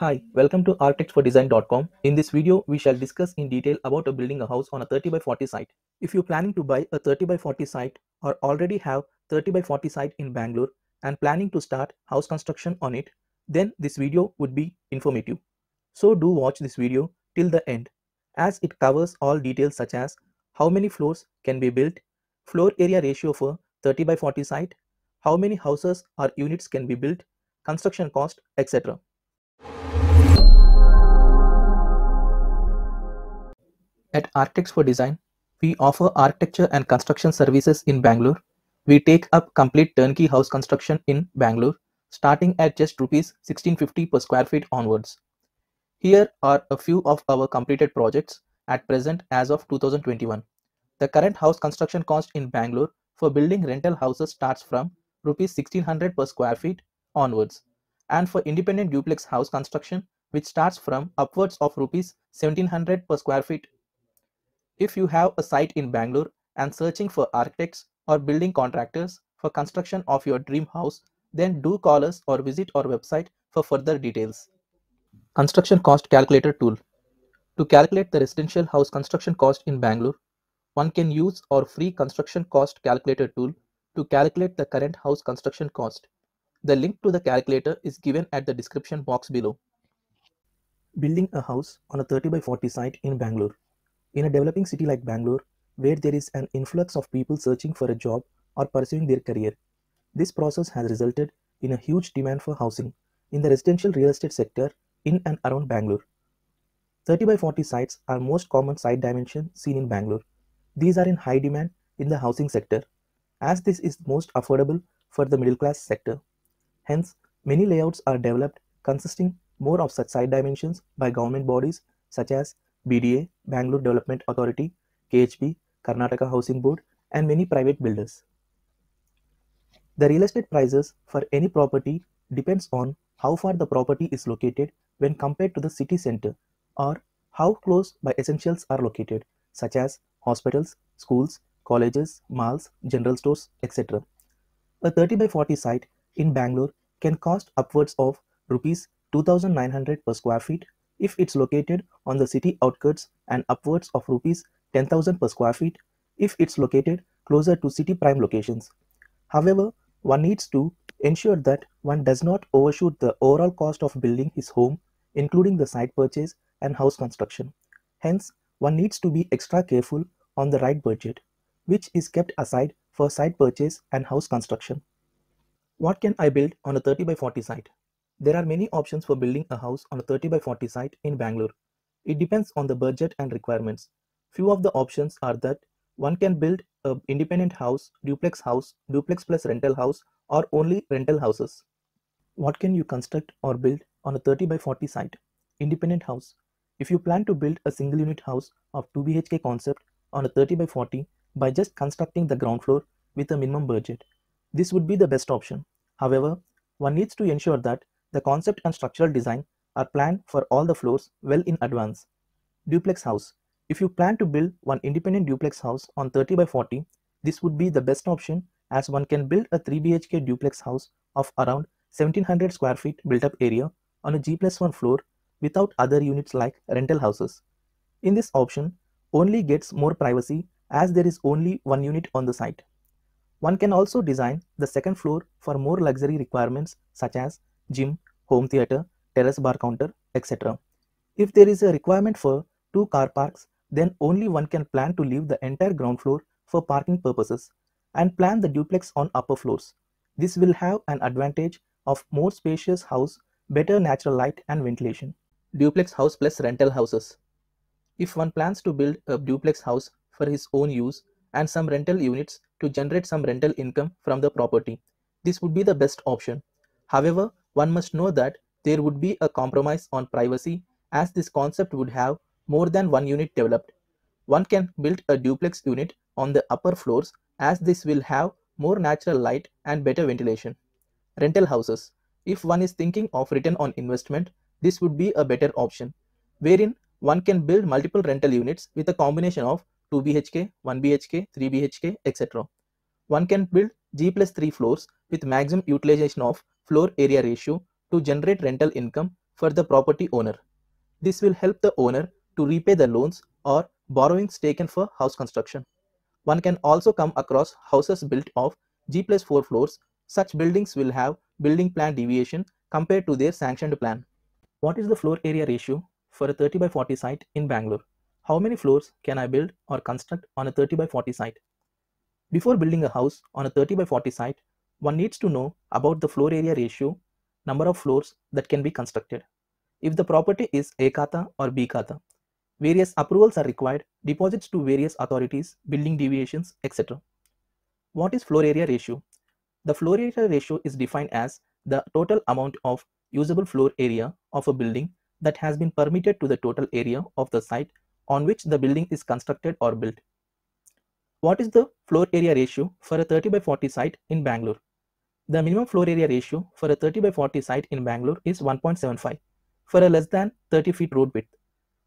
Hi, welcome to architectsfordesign.com. In this video, we shall discuss in detail about a building a house on a 30 by 40 site. If you're planning to buy a 30 by 40 site or already have 30 by 40 site in Bangalore and planning to start house construction on it, then this video would be informative. So do watch this video till the end as it covers all details such as how many floors can be built, floor area ratio for 30 by 40 site, how many houses or units can be built, construction cost, etc. At Architects for Design, we offer architecture and construction services in Bangalore. We take up complete turnkey house construction in Bangalore, starting at just rupees 1650 per square feet onwards. Here are a few of our completed projects at present as of 2021. The current house construction cost in Bangalore for building rental houses starts from rupees 1600 per square feet onwards and for independent duplex house construction which starts from upwards of rupees 1700 per square feet if you have a site in Bangalore and searching for architects or building contractors for construction of your dream house, then do call us or visit our website for further details. Construction Cost Calculator Tool To calculate the residential house construction cost in Bangalore, one can use our free Construction Cost Calculator tool to calculate the current house construction cost. The link to the calculator is given at the description box below. Building a house on a 30 by 40 site in Bangalore. In a developing city like Bangalore, where there is an influx of people searching for a job or pursuing their career, this process has resulted in a huge demand for housing in the residential real estate sector in and around Bangalore. 30 by 40 sites are most common site dimension seen in Bangalore. These are in high demand in the housing sector as this is most affordable for the middle class sector. Hence, many layouts are developed consisting more of such site dimensions by government bodies such as BDA, Bangalore Development Authority, KHB, Karnataka Housing Board, and many private builders. The real estate prices for any property depends on how far the property is located when compared to the city center or how close by essentials are located such as hospitals, schools, colleges, malls, general stores, etc. A 30 by 40 site in Bangalore can cost upwards of rupees 2900 per square feet if it's located on the city outskirts and upwards of rupees 10,000 per square feet if it's located closer to city prime locations. However, one needs to ensure that one does not overshoot the overall cost of building his home, including the site purchase and house construction. Hence, one needs to be extra careful on the right budget, which is kept aside for site purchase and house construction. What can I build on a 30 by 40 site? There are many options for building a house on a 30 by 40 site in Bangalore. It depends on the budget and requirements. Few of the options are that one can build an independent house, duplex house, duplex plus rental house or only rental houses. What can you construct or build on a 30 by 40 site? Independent house. If you plan to build a single unit house of 2 BHK concept on a 30 by 40 by just constructing the ground floor with a minimum budget, this would be the best option. However, one needs to ensure that the concept and structural design are planned for all the floors well in advance. Duplex house. If you plan to build one independent duplex house on 30 by 40, this would be the best option as one can build a 3 BHK duplex house of around 1700 square feet built up area on a G plus 1 floor without other units like rental houses. In this option, only gets more privacy as there is only one unit on the site. One can also design the second floor for more luxury requirements such as gym, home theater, terrace bar counter, etc. If there is a requirement for two car parks, then only one can plan to leave the entire ground floor for parking purposes and plan the duplex on upper floors. This will have an advantage of more spacious house, better natural light and ventilation. Duplex house plus rental houses. If one plans to build a duplex house for his own use and some rental units to generate some rental income from the property, this would be the best option. However, one must know that there would be a compromise on privacy as this concept would have more than one unit developed. One can build a duplex unit on the upper floors as this will have more natural light and better ventilation. Rental houses. If one is thinking of return on investment, this would be a better option, wherein one can build multiple rental units with a combination of 2 BHK, 1 BHK, 3 BHK, etc. One can build G plus 3 floors with maximum utilization of floor area ratio to generate rental income for the property owner. This will help the owner to repay the loans or borrowings taken for house construction. One can also come across houses built of G plus 4 floors. Such buildings will have building plan deviation compared to their sanctioned plan. What is the floor area ratio for a 30 by 40 site in Bangalore? How many floors can I build or construct on a 30 by 40 site? Before building a house on a 30 by 40 site, one needs to know about the floor area ratio, number of floors that can be constructed. If the property is A kata or B kata, various approvals are required, deposits to various authorities, building deviations, etc. What is floor area ratio? The floor area ratio is defined as the total amount of usable floor area of a building that has been permitted to the total area of the site on which the building is constructed or built. What is the floor area ratio for a 30 by 40 site in Bangalore? The minimum floor area ratio for a 30 by 40 site in Bangalore is 1.75 for a less than 30 feet road width.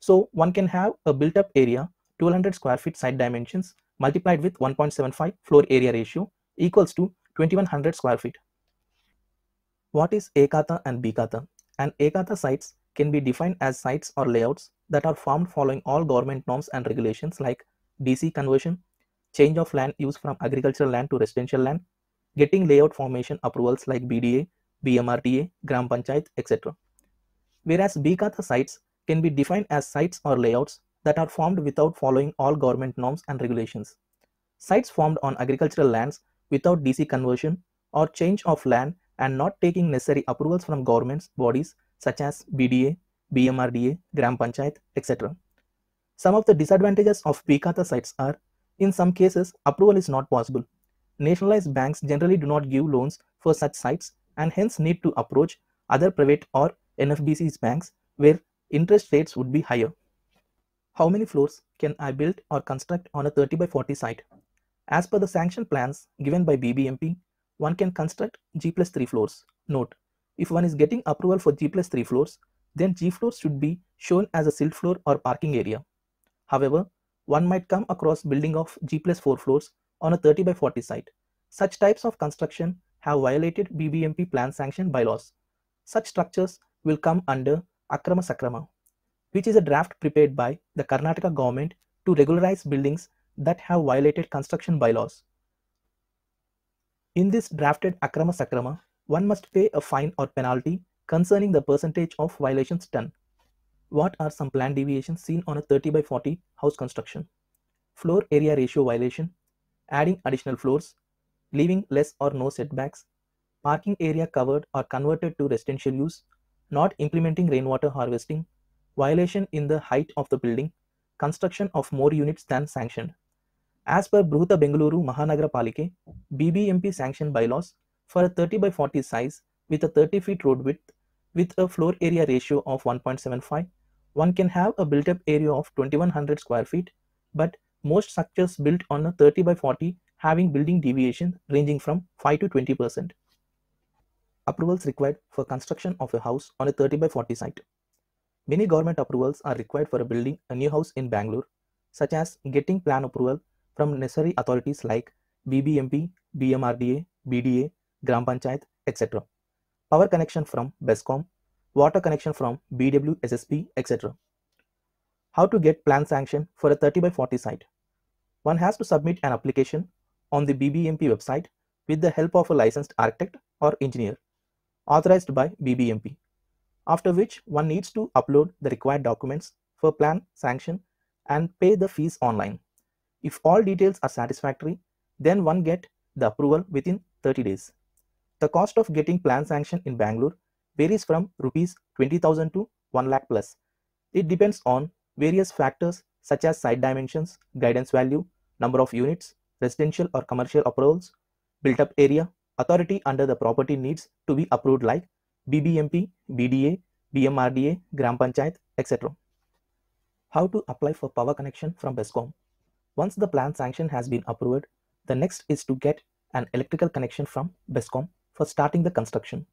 So one can have a built up area 1200 square feet site dimensions multiplied with 1.75 floor area ratio equals to 2100 square feet. What is A katha and B katha? And A katha sites can be defined as sites or layouts that are formed following all government norms and regulations like DC conversion, change of land use from agricultural land to residential land, getting layout formation approvals like BDA, BMRTA, Gram Panchayat, etc. Whereas BKATHA sites can be defined as sites or layouts that are formed without following all government norms and regulations. Sites formed on agricultural lands without DC conversion or change of land and not taking necessary approvals from governments bodies such as BDA, BMRDA, Gram Panchayat, etc. Some of the disadvantages of Pikata sites are, in some cases, approval is not possible nationalized banks generally do not give loans for such sites and hence need to approach other private or NFBC's banks where interest rates would be higher. How many floors can I build or construct on a 30 by 40 site? As per the sanction plans given by BBMP, one can construct G plus 3 floors. Note, if one is getting approval for G plus 3 floors, then G floors should be shown as a silt floor or parking area. However, one might come across building of G plus 4 floors on a 30 by 40 site. Such types of construction have violated BBMP plan sanction bylaws. Such structures will come under Akrama Sakrama, which is a draft prepared by the Karnataka government to regularize buildings that have violated construction bylaws. In this drafted Akrama Sakrama, one must pay a fine or penalty concerning the percentage of violations done. What are some plan deviations seen on a 30 by 40 house construction? Floor area ratio violation adding additional floors, leaving less or no setbacks, parking area covered or converted to residential use, not implementing rainwater harvesting, violation in the height of the building, construction of more units than sanctioned. As per Bruhuta Bengaluru Mahanagara Palike, BBMP sanctioned bylaws for a 30 by 40 size with a 30 feet road width with a floor area ratio of 1.75, one can have a built up area of 2100 square feet, but most structures built on a 30 by 40 having building deviation ranging from 5 to 20%. Approvals required for construction of a house on a 30 by 40 site. Many government approvals are required for building a new house in Bangalore, such as getting plan approval from necessary authorities like BBMP, BMRDA, BDA, Gram Panchayat, etc. Power connection from BESCOM, water connection from BWSSP, etc. How to get plan sanction for a 30 by 40 site. One has to submit an application on the BBMP website with the help of a licensed architect or engineer authorized by BBMP, after which one needs to upload the required documents for plan sanction and pay the fees online. If all details are satisfactory, then one get the approval within 30 days. The cost of getting plan sanction in Bangalore varies from rupees 20,000 to 1 lakh plus. It depends on various factors such as site dimensions, guidance value, number of units, residential or commercial approvals, built up area, authority under the property needs to be approved like BBMP, BDA, BMRDA, Gram Panchayat, etc. How to apply for power connection from BESCOM? Once the plan sanction has been approved, the next is to get an electrical connection from BESCOM for starting the construction.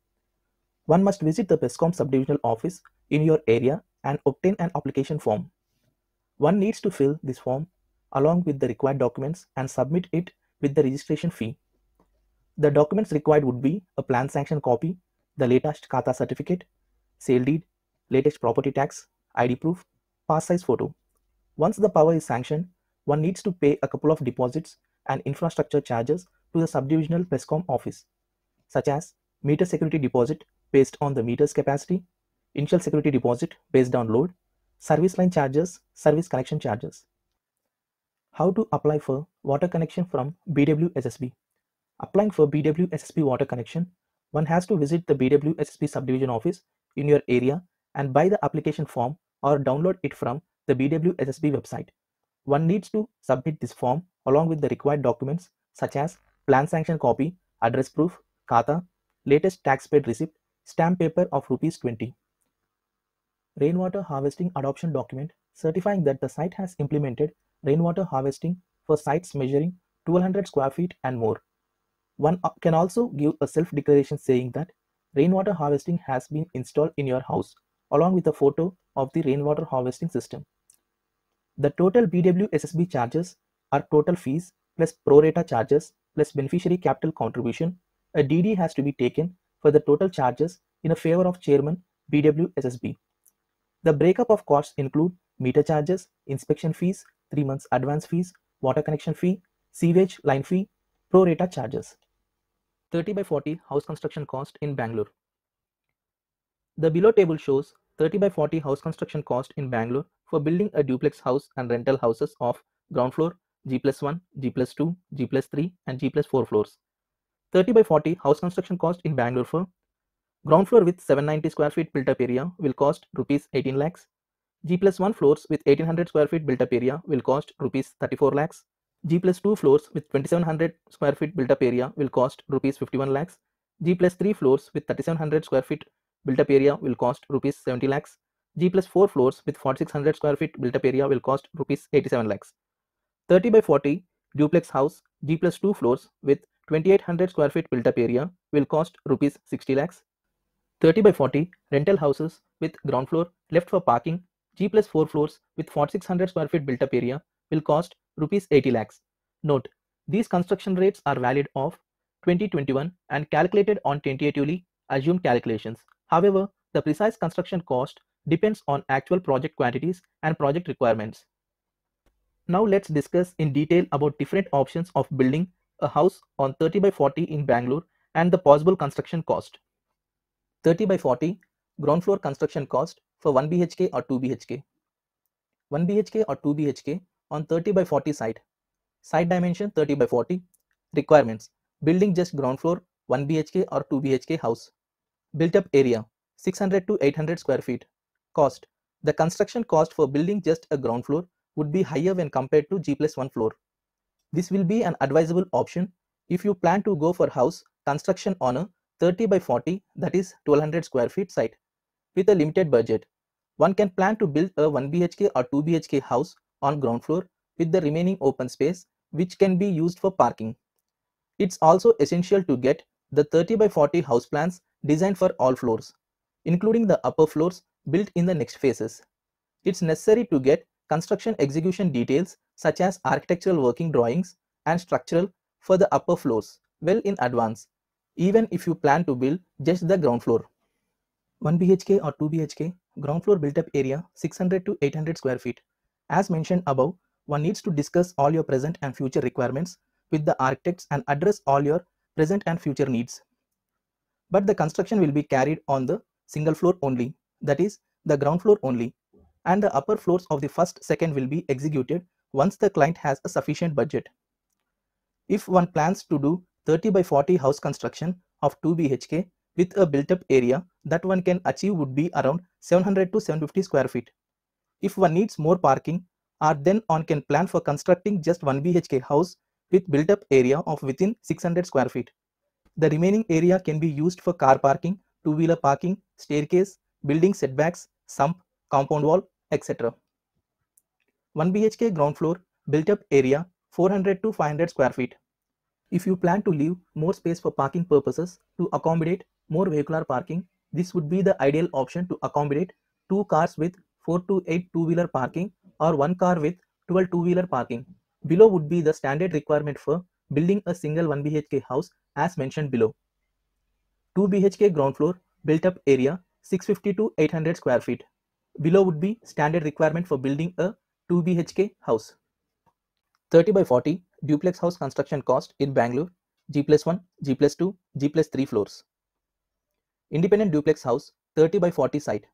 One must visit the BESCOM subdivisional office in your area and obtain an application form. One needs to fill this form along with the required documents and submit it with the registration fee. The documents required would be a plan sanction copy, the latest Kata certificate, sale deed, latest property tax, ID proof, pass size photo. Once the power is sanctioned, one needs to pay a couple of deposits and infrastructure charges to the subdivisional PESCOM office, such as meter security deposit based on the meter's capacity, initial security deposit based on load, service line charges, service connection charges how to apply for water connection from BWSSB. Applying for BWSSB water connection, one has to visit the BWSSB subdivision office in your area and buy the application form or download it from the BWSSB website. One needs to submit this form along with the required documents such as plan sanction copy, address proof, kata, latest tax paid receipt, stamp paper of rupees 20. Rainwater harvesting adoption document certifying that the site has implemented rainwater harvesting for sites measuring 1200 square feet and more. One uh, can also give a self-declaration saying that rainwater harvesting has been installed in your house along with a photo of the rainwater harvesting system. The total BWSSB charges are total fees plus pro rata charges plus beneficiary capital contribution. A DD has to be taken for the total charges in favor of chairman BWSSB. The breakup of costs include meter charges, inspection fees, 3 months advance fees, water connection fee, sewage line fee, pro rata charges. 30 by 40 house construction cost in Bangalore. The below table shows 30 by 40 house construction cost in Bangalore for building a duplex house and rental houses of ground floor, G plus 1, G plus 2, G plus 3 and G plus 4 floors. 30 by 40 house construction cost in Bangalore for ground floor with 790 square feet built up area will cost rupees 18 lakhs G plus 1 floors with 1800 square feet built up area will cost rupees 34 lakhs. G plus 2 floors with 2700 square feet built up area will cost rupees 51 lakhs. G plus 3 floors with 3700 square feet built up area will cost rupees 70 lakhs. G plus 4 floors with 4600 square feet built up area will cost rupees 87 lakhs. 30 by 40 duplex house G plus 2 floors with 2800 square feet built up area will cost rupees 60 lakhs. 30 by 40 rental houses with ground floor left for parking G plus 4 floors with 4600 square feet built up area will cost rupees 80 lakhs. Note, these construction rates are valid of 2021 and calculated on tentatively assumed calculations. However, the precise construction cost depends on actual project quantities and project requirements. Now let's discuss in detail about different options of building a house on 30 by 40 in Bangalore and the possible construction cost. 30 by 40 ground floor construction cost for 1 BHK or 2 BHK. 1 BHK or 2 BHK on 30 by 40 site. Site dimension 30 by 40. Requirements. Building just ground floor 1 BHK or 2 BHK house. Built up area 600 to 800 square feet. Cost. The construction cost for building just a ground floor would be higher when compared to G plus 1 floor. This will be an advisable option if you plan to go for house construction on a 30 by 40 that is 1200 square feet site with a limited budget. One can plan to build a 1 BHK or 2 BHK house on ground floor with the remaining open space which can be used for parking. It's also essential to get the 30 by 40 house plans designed for all floors, including the upper floors built in the next phases. It's necessary to get construction execution details such as architectural working drawings and structural for the upper floors well in advance, even if you plan to build just the ground floor. 1 BHK or 2 BHK ground floor built up area 600 to 800 square feet. As mentioned above, one needs to discuss all your present and future requirements with the architects and address all your present and future needs. But the construction will be carried on the single floor only, that is the ground floor only, and the upper floors of the first second will be executed once the client has a sufficient budget. If one plans to do 30 by 40 house construction of 2 BHK with a built-up area that one can achieve would be around 700 to 750 square feet. If one needs more parking, or then one can plan for constructing just 1 BHK house with built-up area of within 600 square feet. The remaining area can be used for car parking, two-wheeler parking, staircase, building setbacks, sump, compound wall, etc. 1 BHK ground floor, built-up area 400 to 500 square feet. If you plan to leave more space for parking purposes to accommodate more vehicular parking, this would be the ideal option to accommodate two cars with 4 to 8 two-wheeler parking or one car with 12 two-wheeler parking. Below would be the standard requirement for building a single 1 BHK house as mentioned below. 2 BHK ground floor built up area 650 to 800 square feet. Below would be standard requirement for building a 2 BHK house. 30 by 40 duplex house construction cost in Bangalore G plus 1, G plus 2, G plus 3 floors. Independent duplex house 30 by 40 site.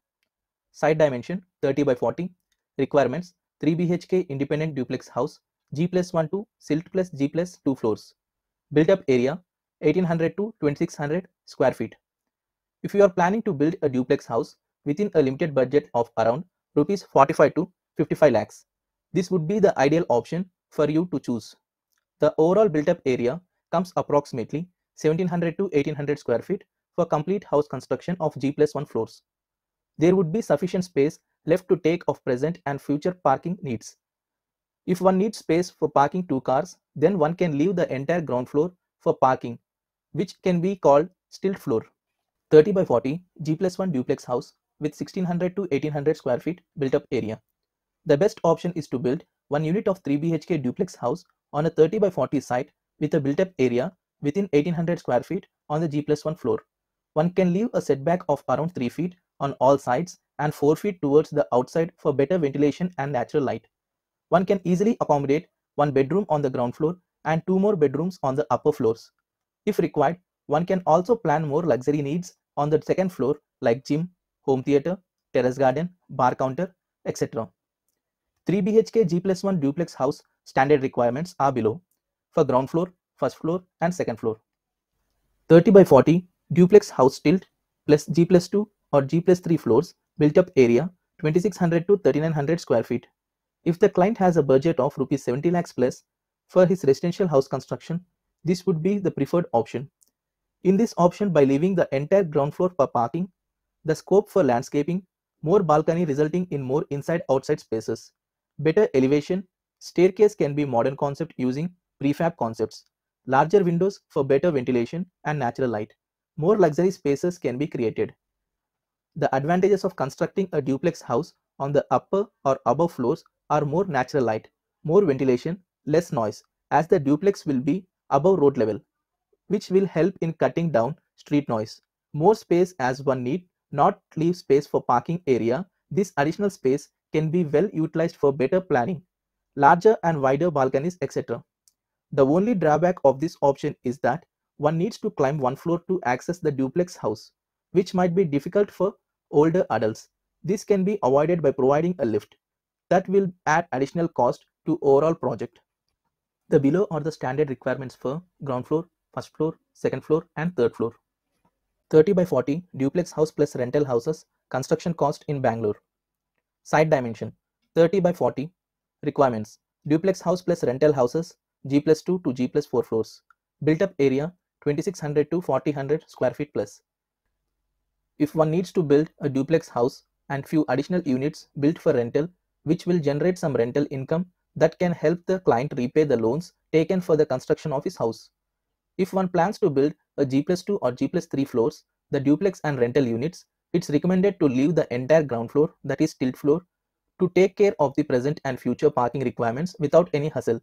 Site dimension 30 by 40. Requirements 3 BHK independent duplex house G plus 1 to silt plus G plus 2 floors. Built up area 1800 to 2600 square feet. If you are planning to build a duplex house within a limited budget of around rupees 45 to 55 lakhs, this would be the ideal option for you to choose. The overall built up area comes approximately 1700 to 1800 square feet for complete house construction of G plus 1 floors. There would be sufficient space left to take of present and future parking needs. If one needs space for parking two cars, then one can leave the entire ground floor for parking, which can be called stilt floor. 30 by 40 G plus 1 duplex house with 1600 to 1800 square feet built up area. The best option is to build one unit of 3 BHK duplex house on a 30 by 40 site with a built up area within 1800 square feet on the G plus 1 floor. One can leave a setback of around 3 feet on all sides and 4 feet towards the outside for better ventilation and natural light. One can easily accommodate one bedroom on the ground floor and two more bedrooms on the upper floors. If required, one can also plan more luxury needs on the second floor like gym, home theater, terrace garden, bar counter, etc. 3 BHK G plus 1 duplex house standard requirements are below for ground floor, first floor and second floor. 30 by 40 duplex house tilt plus G plus 2 or G plus 3 floors built up area 2600 to 3900 square feet. If the client has a budget of rupees 70 lakhs plus for his residential house construction, this would be the preferred option. In this option, by leaving the entire ground floor for parking, the scope for landscaping, more balcony resulting in more inside-outside spaces, better elevation, staircase can be modern concept using prefab concepts, larger windows for better ventilation and natural light more luxury spaces can be created. The advantages of constructing a duplex house on the upper or above floors are more natural light, more ventilation, less noise, as the duplex will be above road level, which will help in cutting down street noise. More space as one need, not leave space for parking area. This additional space can be well utilized for better planning, larger and wider balconies, etc. The only drawback of this option is that one needs to climb one floor to access the duplex house, which might be difficult for older adults. This can be avoided by providing a lift. That will add additional cost to overall project. The below are the standard requirements for ground floor, first floor, second floor and third floor. 30 by 40 duplex house plus rental houses construction cost in Bangalore. Side dimension 30 by 40 requirements duplex house plus rental houses G plus 2 to G plus 4 floors. Built up area 2600 to 4000 square feet plus. If one needs to build a duplex house and few additional units built for rental, which will generate some rental income that can help the client repay the loans taken for the construction of his house. If one plans to build a G plus 2 or G plus 3 floors, the duplex and rental units, it's recommended to leave the entire ground floor, that is tilt floor, to take care of the present and future parking requirements without any hassle.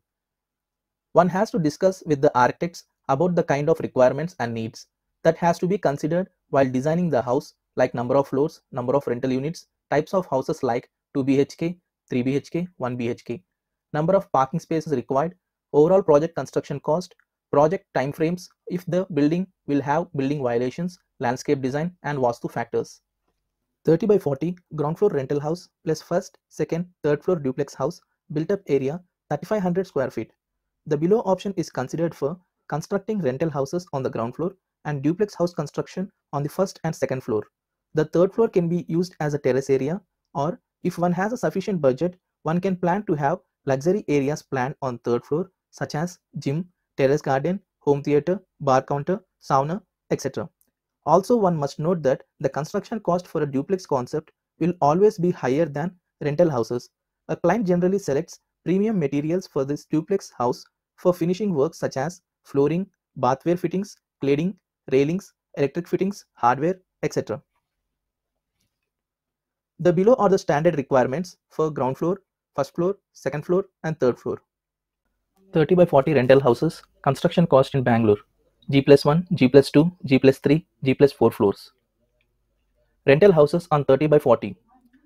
One has to discuss with the architects about the kind of requirements and needs that has to be considered while designing the house like number of floors, number of rental units, types of houses like 2 BHK, 3 BHK, 1 BHK, number of parking spaces required, overall project construction cost, project timeframes if the building will have building violations, landscape design and Vastu factors. 30 by 40 ground floor rental house plus first, second, third floor duplex house built up area 3500 square feet. The below option is considered for constructing rental houses on the ground floor and duplex house construction on the first and second floor. The third floor can be used as a terrace area or if one has a sufficient budget, one can plan to have luxury areas planned on third floor such as gym, terrace garden, home theater, bar counter, sauna, etc. Also, one must note that the construction cost for a duplex concept will always be higher than rental houses. A client generally selects premium materials for this duplex house for finishing work such as flooring, bathware fittings, cladding, railings, electric fittings, hardware, etc. The below are the standard requirements for ground floor, first floor, second floor, and third floor. 30 by 40 rental houses, construction cost in Bangalore, G plus 1, G plus 2, G plus 3, G plus 4 floors. Rental houses on 30 by 40.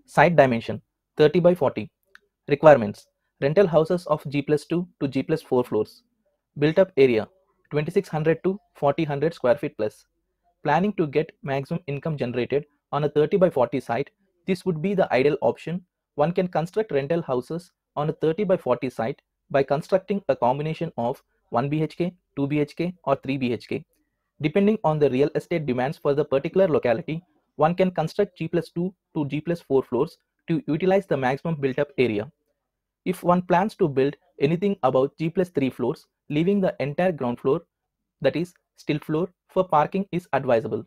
Site dimension 30 by 40. Requirements Rental houses of G plus 2 to G plus 4 floors. Built up area 2600 to 4000 square feet plus. Planning to get maximum income generated on a 30 by 40 site, this would be the ideal option. One can construct rental houses on a 30 by 40 site by constructing a combination of 1 BHK, 2 BHK or 3 BHK. Depending on the real estate demands for the particular locality, one can construct G plus 2 to G plus 4 floors to utilize the maximum built up area. If one plans to build anything above G plus 3 floors, leaving the entire ground floor, that is still floor, for parking is advisable.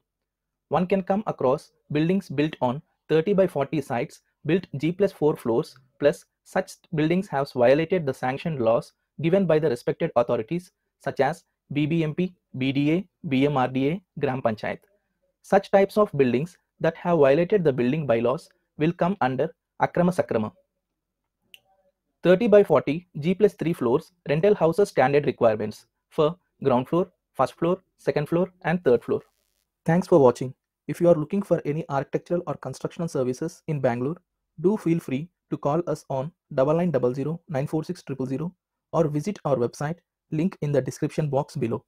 One can come across buildings built on 30 by 40 sites built G plus 4 floors plus such buildings have violated the sanctioned laws given by the respected authorities such as BBMP, BDA, BMRDA, Gram Panchayat. Such types of buildings that have violated the building bylaws will come under Akrama Sakrama. 30 by 40 G plus 3 floors rental houses standard requirements for ground floor, first floor, second floor and third floor. Thanks for watching. If you are looking for any architectural or constructional services in Bangalore, do feel free to call us on 9900 or visit our website link in the description box below.